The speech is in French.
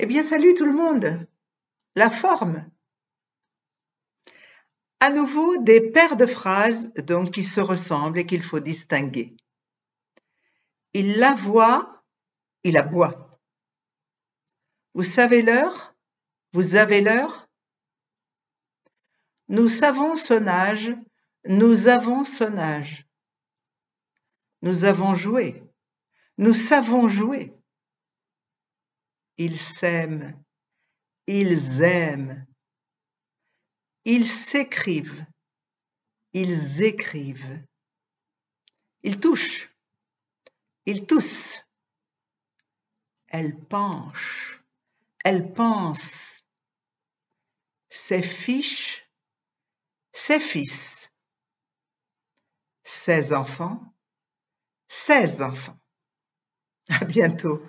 Eh bien, salut tout le monde. La forme. À nouveau, des paires de phrases donc qui se ressemblent et qu'il faut distinguer. Il la voit, il la boit. Vous savez l'heure Vous avez l'heure Nous savons son âge, nous avons son âge. Nous avons joué, nous savons jouer. Ils s'aiment. Ils aiment. Ils s'écrivent. Ils écrivent. Ils touchent. Ils toussent. elles penchent, elles pensent, Ses fiches. Ses fils. Ses enfants. Ses enfants. À bientôt.